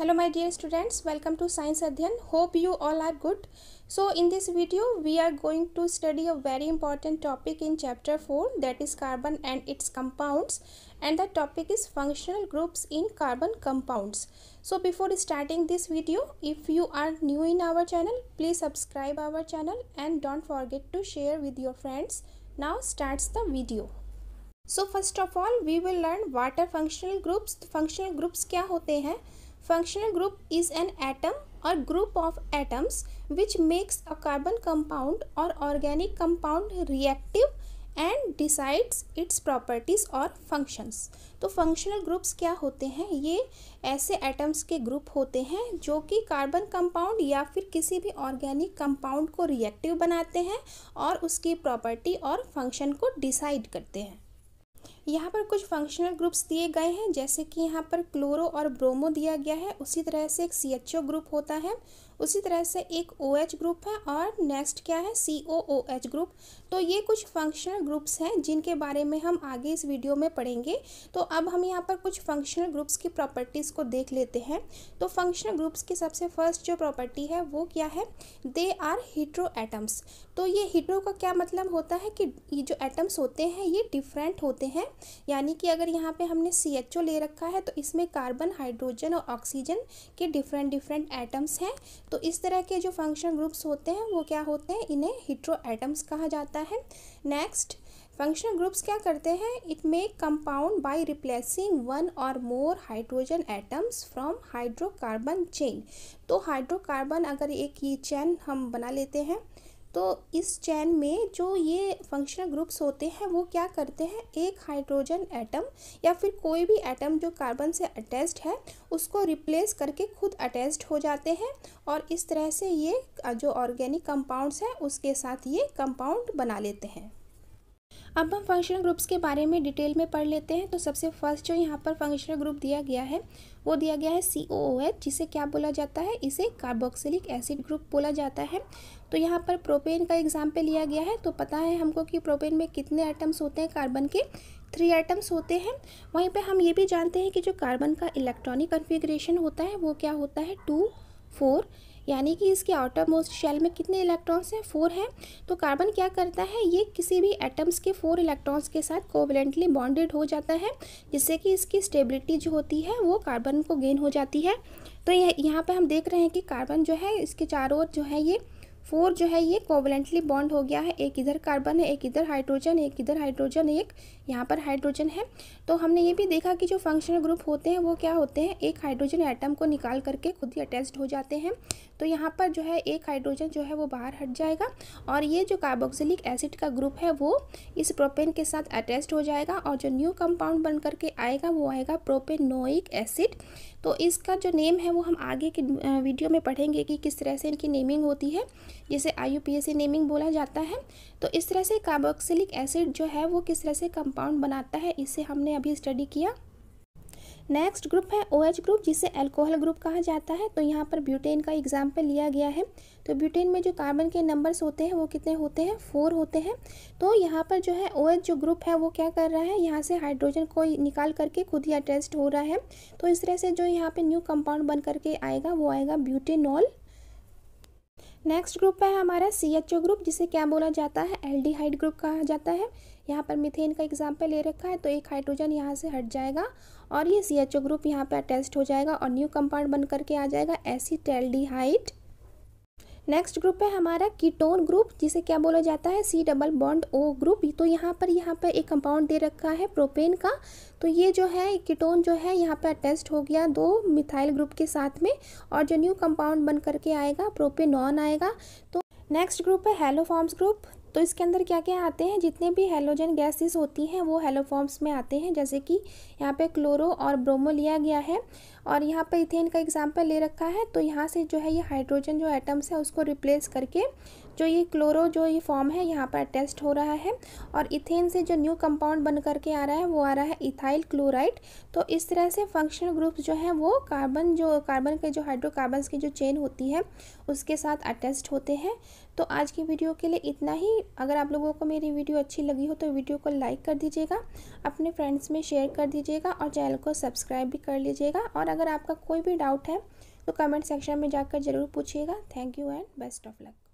hello my dear students welcome to science Adhyayan hope you all are good so in this video we are going to study a very important topic in chapter four that is carbon and its compounds and the topic is functional groups in carbon compounds so before starting this video if you are new in our channel please subscribe our channel and don't forget to share with your friends now start the video so first of all we will learn what are functional groups functional groups क्या होते हैं functional group is an atom or group of atoms which makes a carbon compound or organic compound reactive and decides its properties और functions तो functional groups क्या होते हैं ये ऐसे एटम्स के ग्रुप होते हैं जो कि कार्बन कंपाउंड या फिर किसी भी ऑर्गेनिक कंपाउंड को रिएक्टिव बनाते हैं और उसकी प्रॉपर्टी और फंक्शन को डिसाइड करते हैं यहाँ पर कुछ फंक्शनल ग्रुप्स दिए गए हैं जैसे कि यहाँ पर क्लोरो और ब्रोमो दिया गया है उसी तरह से एक सी ग्रुप होता है उसी तरह से एक ओ OH ग्रुप है और नेक्स्ट क्या है सी ओ ओ एच ग्रुप तो ये कुछ फंक्शनल ग्रुप्स हैं जिनके बारे में हम आगे इस वीडियो में पढ़ेंगे तो अब हम यहाँ पर कुछ फंक्शनल ग्रुप्स की प्रॉपर्टीज़ को देख लेते हैं तो फंक्शनल ग्रुप्स की सबसे फर्स्ट जो प्रॉपर्टी है वो क्या है दे आर हीट्रो एटम्स तो ये हीट्रो का क्या मतलब होता है कि ये जो एटम्स होते हैं ये डिफरेंट होते हैं यानी कि अगर यहाँ पे हमने सी एच ओ ले रखा है तो इसमें कार्बन हाइड्रोजन और ऑक्सीजन के डिफरेंट डिफरेंट एटम्स हैं तो इस तरह के जो फंक्शनल ग्रुप्स होते हैं वो क्या होते हैं इन्हें हिट्रो एटम्स कहा जाता है नेक्स्ट फंक्शनल ग्रुप्स क्या करते हैं it may compound by replacing one or more hydrogen atoms from hydrocarbon chain तो हाइड्रोकार्बन अगर एक ही चेन हम बना लेते हैं तो इस चैन में जो ये फंक्शनल ग्रुप्स होते हैं वो क्या करते हैं एक हाइड्रोजन एटम या फिर कोई भी एटम जो कार्बन से अटैच्ड है उसको रिप्लेस करके खुद अटैच्ड हो जाते हैं और इस तरह से ये जो ऑर्गेनिक कंपाउंड्स हैं उसके साथ ये कंपाउंड बना लेते हैं अब हम फंक्शनल ग्रुप्स के बारे में डिटेल में पढ़ लेते हैं तो सबसे फर्स्ट जो यहाँ पर फंक्शनल ग्रुप दिया गया है वो दिया गया है सी ओ ओ एच जिसे क्या बोला जाता है इसे कार्बोक्सिलिक एसिड ग्रुप बोला जाता है तो यहाँ पर प्रोपेन का एग्जाम्पल लिया गया है तो पता है हमको कि प्रोपेन में कितने आइटम्स होते हैं कार्बन के थ्री आइटम्स होते हैं वहीं पर हम ये भी जानते हैं कि जो कार्बन का इलेक्ट्रॉनिक कन्फिग्रेशन होता है वो क्या होता है टू फोर यानी कि इसके आउटर मोस्ट शेल में कितने इलेक्ट्रॉन्स हैं फोर हैं तो कार्बन क्या करता है ये किसी भी एटम्स के फोर इलेक्ट्रॉन्स के साथ कोवलेंटली बॉन्डेड हो जाता है जिससे कि इसकी स्टेबिलिटी जो होती है वो कार्बन को गेन हो जाती है तो यह यहाँ पर हम देख रहे हैं कि कार्बन जो है इसके चारों ओर जो है ये फोर जो है ये कोवलेंटली बॉन्ड हो गया है एक इधर कार्बन है एक इधर हाइड्रोजन एक इधर हाइड्रोजन एक यहाँ पर हाइड्रोजन है तो हमने ये भी देखा कि जो फंक्शनल ग्रुप होते हैं वो क्या होते हैं एक हाइड्रोजन एटम को निकाल करके खुद ही अटैच्ड हो जाते हैं तो यहाँ पर जो है एक हाइड्रोजन जो है वो बाहर हट जाएगा और ये जो कार्बोक्सिलिक एसिड का ग्रुप है वो इस प्रोपेन के साथ अटैच्ड हो जाएगा और जो न्यू कंपाउंड बन करके आएगा वो आएगा प्रोपेनोइक एसिड तो इसका जो नेम है वो हम आगे के वीडियो में पढ़ेंगे कि किस तरह से इनकी नेमिंग होती है जिसे आई नेमिंग बोला जाता है तो इस तरह से कार्बोक्सिलिक एसिड जो है वो किस तरह से कंपाउंड बनाता है इसे हमने अभी स्टडी किया नेक्स्ट ग्रुप है ओ OH ग्रुप जिसे अल्कोहल ग्रुप कहा जाता है तो यहाँ पर ब्यूटेन का एग्जाम्पल लिया गया है तो ब्यूटेन में जो कार्बन के नंबर्स होते हैं वो कितने होते हैं फोर होते हैं तो यहाँ पर जो है ओ OH जो ग्रुप है वो क्या कर रहा है यहाँ से हाइड्रोजन को निकाल करके खुद ही अटेस्ट हो रहा है तो इस तरह से जो यहाँ पर न्यू कंपाउंड बन करके आएगा वो आएगा ब्यूटेनॉल नेक्स्ट ग्रुप है हमारा सी एच ओ ग्रुप जिसे क्या बोला जाता है एल्डिहाइड ग्रुप कहा जाता है यहाँ पर मिथेन का एग्जाम्पल ले रखा है तो एक हाइड्रोजन यहाँ से हट जाएगा और ये सी एच ओ ग्रुप यहाँ पर अटेस्ट हो जाएगा और न्यू कंपाउंड बन करके आ जाएगा एसिटेल्डिहाइड नेक्स्ट ग्रुप है हमारा कीटोन ग्रुप जिसे क्या बोला जाता है C double bond O group तो यहाँ पर यहाँ पर एक कंपाउंड दे रखा है प्रोपेन का तो ये जो है कीटोन जो है यहाँ पर अटेस्ट हो गया दो मिथाइल ग्रुप के साथ में और जो न्यू कंपाउंड बन करके आएगा प्रोपेन आएगा तो नेक्स्ट ग्रुप है हेलो फॉर्म्स ग्रुप तो इसके अंदर क्या क्या आते हैं जितने भी हेलोजन गैसेस होती हैं वो हेलोफॉर्म्स में आते हैं जैसे कि यहाँ पे क्लोरो और ब्रोमो लिया गया है और यहाँ पे इथेन का एग्जाम्पल ले रखा है तो यहाँ से जो है ये हाइड्रोजन जो एटम्स है उसको रिप्लेस करके जो ये क्लोरो जो ये फॉर्म है यहाँ पर अटैस्ट हो रहा है और इथेन से जो न्यू कंपाउंड बन करके आ रहा है वो आ रहा है इथाइल क्लोराइड तो इस तरह से फंक्शनल ग्रुप्स जो हैं वो कार्बन जो कार्बन के जो हाइड्रोकार्बन की जो चेन होती है उसके साथ अटैस्ट होते हैं तो आज की वीडियो के लिए इतना ही अगर आप लोगों को मेरी वीडियो अच्छी लगी हो तो वीडियो को लाइक कर दीजिएगा अपने फ्रेंड्स में शेयर कर दीजिएगा और चैनल को सब्सक्राइब भी कर लीजिएगा और अगर आपका कोई भी डाउट है तो कमेंट सेक्शन में जाकर ज़रूर पूछिएगा thank you and best of luck